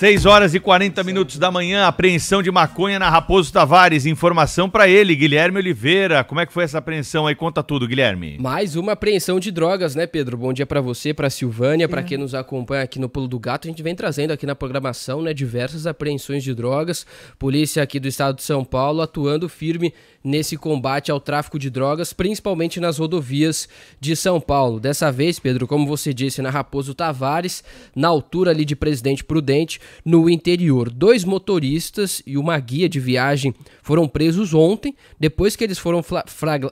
6 horas e 40 minutos da manhã, apreensão de maconha na Raposo Tavares. Informação para ele, Guilherme Oliveira. Como é que foi essa apreensão aí? Conta tudo, Guilherme. Mais uma apreensão de drogas, né, Pedro? Bom dia para você, para Silvânia, para é. quem nos acompanha aqui no Pulo do Gato. A gente vem trazendo aqui na programação, né, diversas apreensões de drogas. Polícia aqui do estado de São Paulo atuando firme nesse combate ao tráfico de drogas, principalmente nas rodovias de São Paulo. Dessa vez, Pedro, como você disse, na Raposo Tavares, na altura ali de Presidente Prudente, no interior. Dois motoristas e uma guia de viagem foram presos ontem, depois que eles foram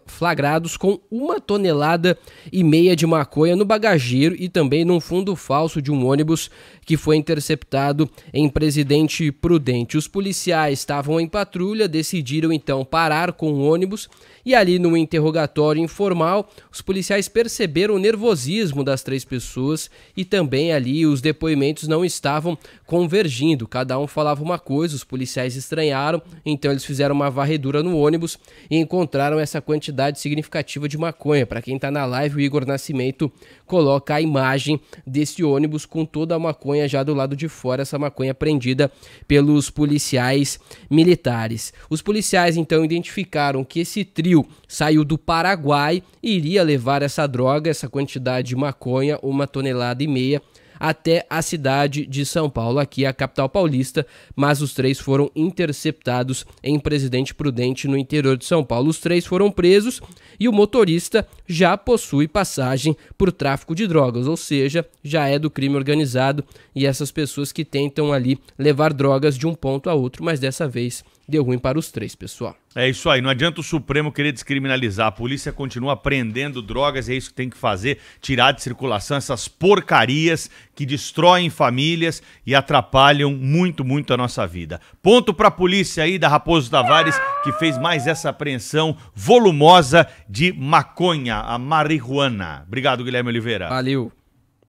flagrados com uma tonelada e meia de maconha no bagageiro e também num fundo falso de um ônibus que foi interceptado em Presidente Prudente. Os policiais estavam em patrulha, decidiram então parar com o ônibus e ali no interrogatório informal, os policiais perceberam o nervosismo das três pessoas e também ali os depoimentos não estavam com convergindo, cada um falava uma coisa, os policiais estranharam, então eles fizeram uma varredura no ônibus e encontraram essa quantidade significativa de maconha. Para quem está na live, o Igor Nascimento coloca a imagem desse ônibus com toda a maconha já do lado de fora, essa maconha prendida pelos policiais militares. Os policiais então identificaram que esse trio saiu do Paraguai e iria levar essa droga, essa quantidade de maconha, uma tonelada e meia até a cidade de São Paulo, aqui a capital paulista, mas os três foram interceptados em Presidente Prudente, no interior de São Paulo. Os três foram presos e o motorista já possui passagem por tráfico de drogas, ou seja, já é do crime organizado e essas pessoas que tentam ali levar drogas de um ponto a outro, mas dessa vez deu ruim para os três, pessoal. É isso aí, não adianta o Supremo querer descriminalizar. A polícia continua prendendo drogas, é isso que tem que fazer, tirar de circulação essas porcarias que destroem famílias e atrapalham muito, muito a nossa vida. Ponto para a polícia aí da Raposo Tavares, que fez mais essa apreensão volumosa de maconha, a marihuana. Obrigado, Guilherme Oliveira. Valeu.